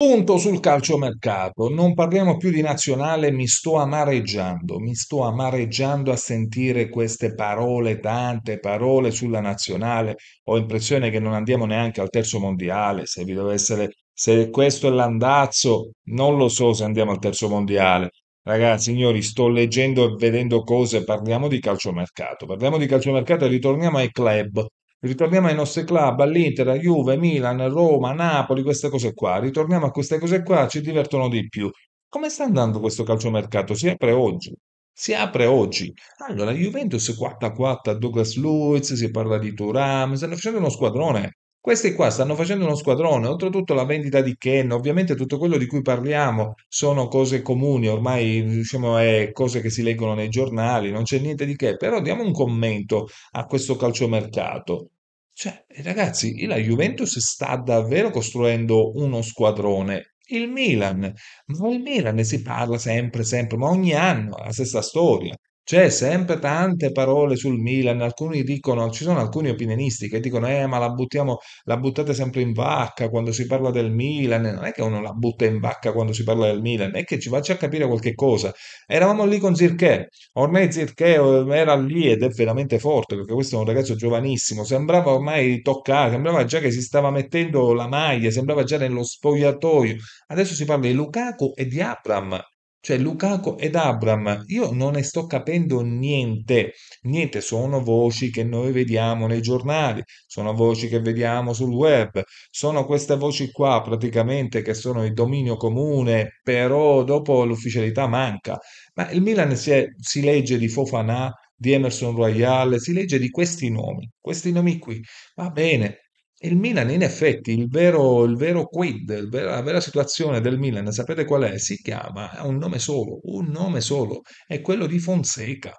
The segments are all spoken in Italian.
Punto sul calciomercato, non parliamo più di nazionale, mi sto amareggiando, mi sto amareggiando a sentire queste parole, tante parole sulla nazionale, ho l'impressione che non andiamo neanche al terzo mondiale, se vi deve essere, se questo è l'andazzo, non lo so se andiamo al terzo mondiale. Ragazzi, signori, sto leggendo e vedendo cose, parliamo di calciomercato, parliamo di calciomercato e ritorniamo ai club, ritorniamo ai nostri club, all'Inter, a Juve, Milan, Roma, Napoli, queste cose qua, ritorniamo a queste cose qua, ci divertono di più. Come sta andando questo calciomercato? Si apre oggi. Si apre oggi. Allora, Juventus 4-4 a Douglas Luiz, si parla di Turam, stanno facendo uno squadrone. Questi qua stanno facendo uno squadrone, oltretutto la vendita di Ken, ovviamente tutto quello di cui parliamo sono cose comuni, ormai diciamo è cose che si leggono nei giornali, non c'è niente di che, però diamo un commento a questo calciomercato. Cioè, ragazzi, la Juventus sta davvero costruendo uno squadrone. Il Milan, ma il Milan ne si parla sempre, sempre, ma ogni anno la stessa storia. C'è sempre tante parole sul Milan, alcuni dicono ci sono alcuni opinionisti che dicono "Eh, ma la buttiamo la buttate sempre in vacca quando si parla del Milan". Non è che uno la butta in vacca quando si parla del Milan, è che ci faccia capire qualche cosa. Eravamo lì con Zirkè. Ormai Zirkè eh, era lì ed è veramente forte, perché questo è un ragazzo giovanissimo, sembrava ormai toccato, sembrava già che si stava mettendo la maglia, sembrava già nello spogliatoio. Adesso si parla di Lukaku e di Abram, cioè Lukaku ed Abram, io non ne sto capendo niente, niente, sono voci che noi vediamo nei giornali, sono voci che vediamo sul web, sono queste voci qua praticamente che sono il dominio comune, però dopo l'ufficialità manca. Ma il Milan si, è- si legge di Fofanà, di Emerson Royale, si legge di questi nomi, questi nomi qui. Va bene, il Milan, in effetti, il vero, il vero quid, il vera- la vera situazione del Milan, sapete qual è? Si chiama, ha un nome solo, un nome solo, è quello di Fonseca.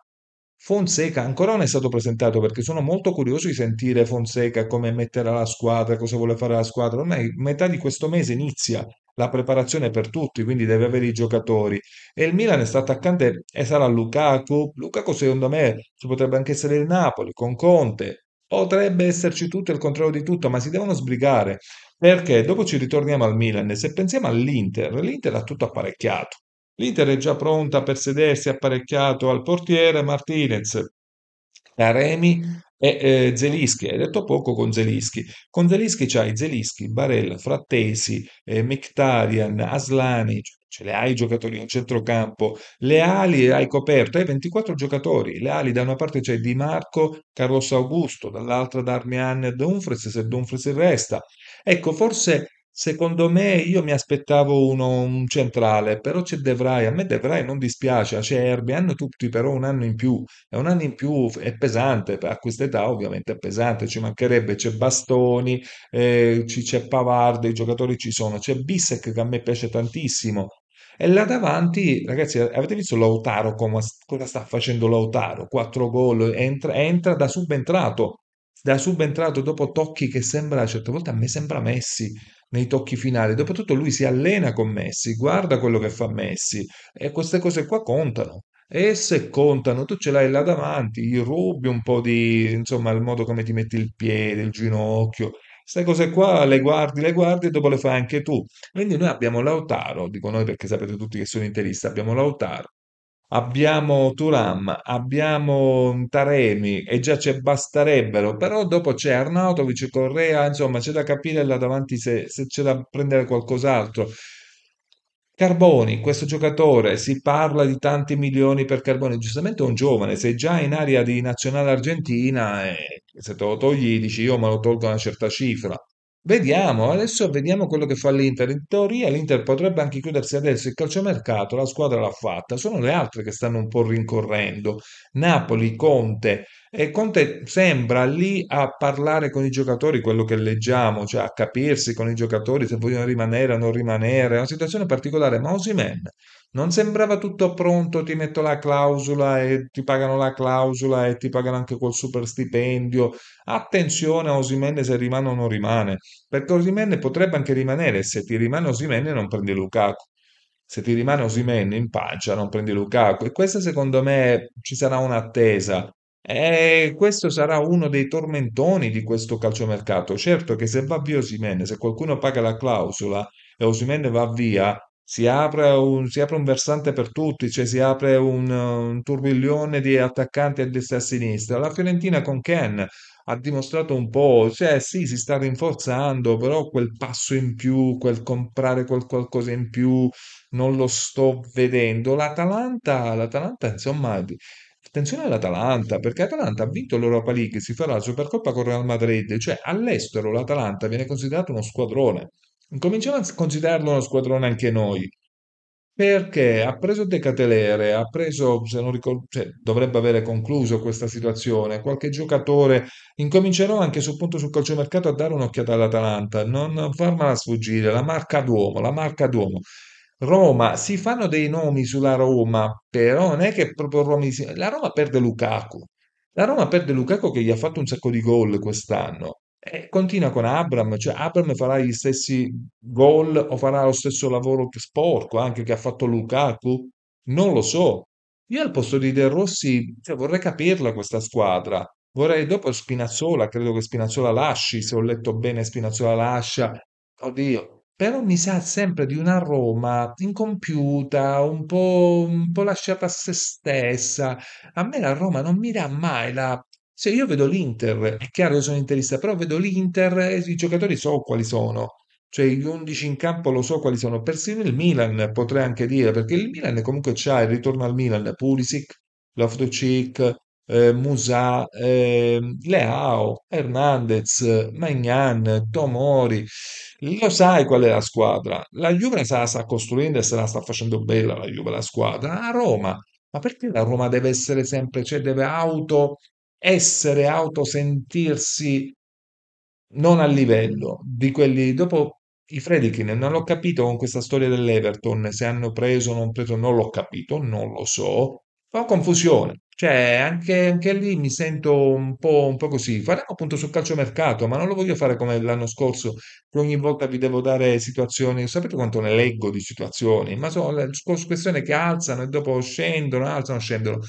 Fonseca ancora non è stato presentato perché sono molto curioso di sentire Fonseca come metterà la squadra, cosa vuole fare la squadra. Ormai metà di questo mese inizia la preparazione per tutti, quindi deve avere i giocatori. E il Milan sta attaccante e sarà Lukaku. Lukaku secondo me ci potrebbe anche essere il Napoli con Conte. Potrebbe esserci tutto il controllo di tutto, ma si devono sbrigare perché dopo ci ritorniamo al Milan. Se pensiamo all'Inter, l'Inter ha tutto apparecchiato. L'Inter è già pronta per sedersi, apparecchiato al portiere Martinez, Taremi e eh, Zelischi. Hai detto poco con Zelischi. Con Zelischi c'hai Zelischi, Barella, Frattesi, eh, Mkhitaryan, Aslani ce cioè, le hai i giocatori in centrocampo, le ali hai coperto, hai 24 giocatori, le ali da una parte c'è Di Marco, Carlos Augusto, dall'altra Darmian e Dumfries, se Dumfries resta. Ecco, forse secondo me io mi aspettavo uno, un centrale, però c'è De Vrij, a me De Vrij non dispiace, c'è Erbi, hanno tutti però un anno in più, è un anno in più, è pesante, a questa età ovviamente è pesante, ci mancherebbe, c'è Bastoni, eh, c'è Pavarde, i giocatori ci sono, c'è Bissek che a me piace tantissimo, e là davanti, ragazzi, avete visto Lautaro come, cosa sta facendo Lautaro? Quattro gol, entra, entra da subentrato, da subentrato dopo tocchi che sembra, a certe volte a me sembra Messi nei tocchi finali. Dopotutto lui si allena con Messi, guarda quello che fa Messi e queste cose qua contano. E se contano, tu ce l'hai là davanti, gli rubi un po' di, insomma, il modo come ti metti il piede, il ginocchio, queste cose qua le guardi, le guardi e dopo le fai anche tu. Quindi noi abbiamo Lautaro, dico noi perché sapete tutti che sono interista, abbiamo Lautaro, abbiamo Turam, abbiamo Taremi e già ci basterebbero, però dopo c'è Arnautovic, Correa, insomma c'è da capire là davanti se, se c'è da prendere qualcos'altro. Carboni, questo giocatore, si parla di tanti milioni per Carboni, giustamente è un giovane, se già in area di nazionale argentina e se te lo togli dici io me lo tolgo una certa cifra, Vediamo, adesso vediamo quello che fa l'Inter. In teoria l'Inter potrebbe anche chiudersi adesso il calciomercato, la squadra l'ha fatta, sono le altre che stanno un po' rincorrendo. Napoli, Conte, e Conte sembra lì a parlare con i giocatori, quello che leggiamo, cioè a capirsi con i giocatori se vogliono rimanere o non rimanere, è una situazione particolare, ma Osimhen non sembrava tutto pronto, ti metto la clausola e ti pagano la clausola e ti pagano anche col super stipendio. Attenzione a Osimene se rimane o non rimane, perché Osimene potrebbe anche rimanere, se ti rimane Osimene non prendi Lukaku. Se ti rimane Osimene in pancia non prendi Lukaku e questa secondo me ci sarà un'attesa. E questo sarà uno dei tormentoni di questo calciomercato. Certo che se va via Osimene, se qualcuno paga la clausola e Osimene va via, si apre un, si apre un versante per tutti, cioè si apre un, un turbiglione di attaccanti a destra e a sinistra. La Fiorentina con Ken ha dimostrato un po', cioè sì, si sta rinforzando, però quel passo in più, quel comprare quel qualcosa in più, non lo sto vedendo. L'Atalanta, l'Atalanta insomma, attenzione all'Atalanta, perché l'Atalanta ha vinto l'Europa League, si farà la Supercoppa con Real Madrid, cioè all'estero l'Atalanta viene considerato uno squadrone. Cominciamo a considerarlo uno squadrone anche noi, perché ha preso Decatelere, ha preso, se non ricordo, cioè, dovrebbe avere concluso questa situazione, qualche giocatore, incomincerò anche sul punto sul calciomercato a dare un'occhiata all'Atalanta, non farmela sfuggire, la marca d'uomo, la marca d'uomo. Roma, si fanno dei nomi sulla Roma, però non è che proprio Roma... La Roma perde Lukaku, la Roma perde Lukaku che gli ha fatto un sacco di gol quest'anno. E continua con Abram, cioè Abram farà gli stessi gol o farà lo stesso lavoro che- sporco anche che ha fatto Lukaku? Non lo so. Io al posto di De Rossi, cioè, vorrei capirla questa squadra. Vorrei dopo Spinazzola, credo che Spinazzola lasci, se ho letto bene Spinazzola lascia. Oddio, però mi sa sempre di una Roma incompiuta, un po', un po' lasciata a se stessa. A me la Roma non mi dà mai la se io vedo l'Inter, è chiaro che sono interista, però vedo l'Inter e i giocatori so quali sono, cioè gli 11 in campo lo so quali sono, persino il Milan potrei anche dire, perché il Milan comunque c'ha il ritorno al Milan, Pulisic, loftus eh, Musà, eh, Leao, Hernandez, Magnan, Tomori, lo sai qual è la squadra. La Juve se la sta costruendo e se la sta facendo bella la Juve la squadra. A Roma, ma perché la Roma deve essere sempre, cioè deve auto essere, autosentirsi non a livello di quelli. Dopo i Fredkin non ho capito con questa storia dell'Everton, se hanno preso o non preso, non l'ho capito, non lo so po' confusione. Cioè, anche, anche lì mi sento un po', un po' così. Faremo appunto sul calciomercato, ma non lo voglio fare come l'anno scorso, che ogni volta vi devo dare situazioni. Sapete quanto ne leggo di situazioni? Ma sono le questioni che alzano e dopo scendono, alzano, scendono.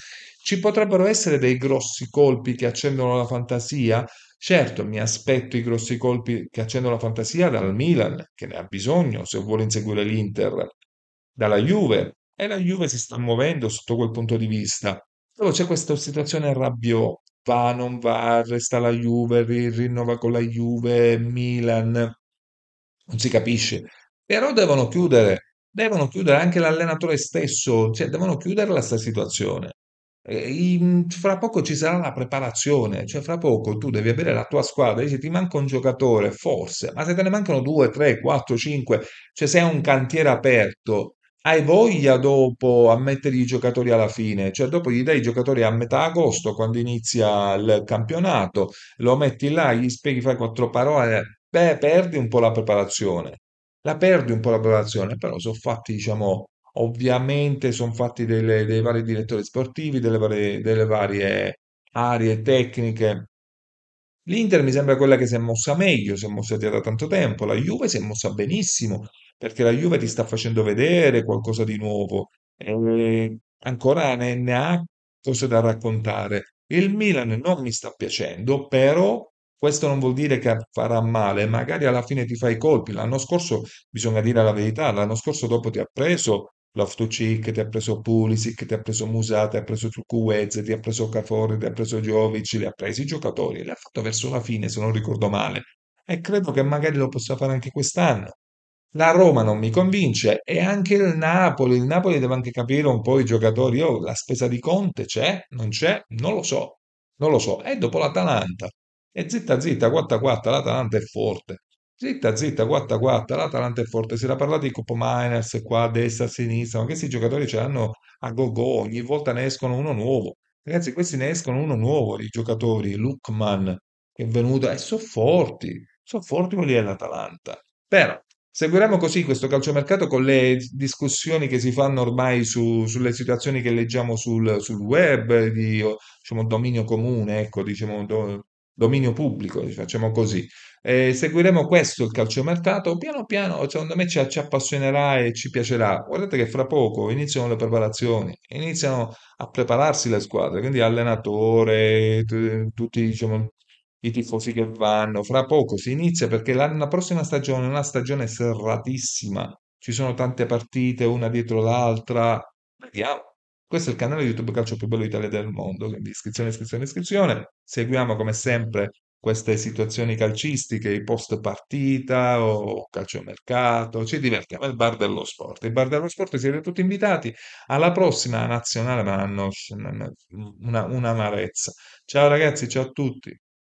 Ci potrebbero essere dei grossi colpi che accendono la fantasia? Certo, mi aspetto i grossi colpi che accendono la fantasia dal Milan, che ne ha bisogno se vuole inseguire l'Inter, dalla Juve, e la Juve si sta muovendo sotto quel punto di vista. Però c'è questa situazione Rabiot, va, non va, resta la Juve, rinnova con la Juve, Milan, non si capisce. Però devono chiudere, devono chiudere anche l'allenatore stesso, cioè devono chiudere la stessa situazione. fra poco ci sarà la preparazione, cioè fra poco tu devi avere la tua squadra, dici ti manca un giocatore, forse, ma se te ne mancano due, tre, quattro, cinque, cioè se è un cantiere aperto, hai voglia dopo a mettere i giocatori alla fine, cioè dopo gli dai i giocatori a metà agosto quando inizia il campionato, lo metti là, gli spieghi, fai quattro parole, beh, perdi un po' la preparazione, la perdi un po' la preparazione, però sono fatti, diciamo, ovviamente sono fatti delle- dei vari direttori sportivi, delle varie, delle varie aree tecniche. L'Inter mi sembra quella che si è mossa meglio, si è mossa via da tanto tempo, la Juve si è mossa benissimo, perché la Juve ti sta facendo vedere qualcosa di nuovo e ancora ne, ne ha cose da raccontare. Il Milan non mi sta piacendo, però questo non vuol dire che farà male, magari alla fine ti fa i colpi. L'anno scorso, bisogna dire la verità, l'anno scorso dopo ti ha preso Loftucic, ti ha preso Pulisic, ti ha preso Musà, ti ha preso Ciucuez, ti ha preso Cafori, ti ha preso Jovic, li ha presi i giocatori, li ha fatto verso la fine, se non ricordo male. E credo che magari lo possa fare anche quest'anno. La Roma non mi convince e anche il Napoli, il Napoli deve anche capire un po' i giocatori, Io, la spesa di Conte c'è, non c'è, non lo so, non lo so. E dopo l'Atalanta, e zitta zitta, quatta 4 l'Atalanta è forte. Zitta zitta, quatta 4 l'Atalanta è forte. Si era parlato di Coppa Miners qua a destra, a sinistra, ma questi giocatori ce l'hanno a go-go, ogni volta ne escono uno nuovo. Ragazzi, questi ne escono uno nuovo, i giocatori, Lukman, che è venuto, e sono forti, sono forti quelli dell'Atalanta. Però Seguiremo così questo calciomercato con le discussioni che si fanno ormai su, sulle situazioni che leggiamo sul, sul web, di diciamo, dominio comune, ecco, diciamo, do, dominio pubblico, facciamo così. Eh, seguiremo questo il calciomercato, piano piano secondo me ci, ci, appassionerà e ci piacerà. Guardate che fra poco iniziano le preparazioni, iniziano a prepararsi le squadre, quindi allenatore, tutti diciamo, i tifosi che vanno. Fra poco si inizia perché la prossima stagione è una stagione serratissima. Ci sono tante partite, una dietro l'altra. Vediamo. Questo è il canale YouTube Calcio più bello d'Italia del mondo, quindi iscrizione, iscrizione, iscrizione. Seguiamo come sempre queste situazioni calcistiche, i post partita o calciomercato, ci divertiamo, il bar dello sport. Il bar dello sport siete tutti invitati alla prossima nazionale, ma hanno una, un'amarezza. Ciao ragazzi, ciao a tutti.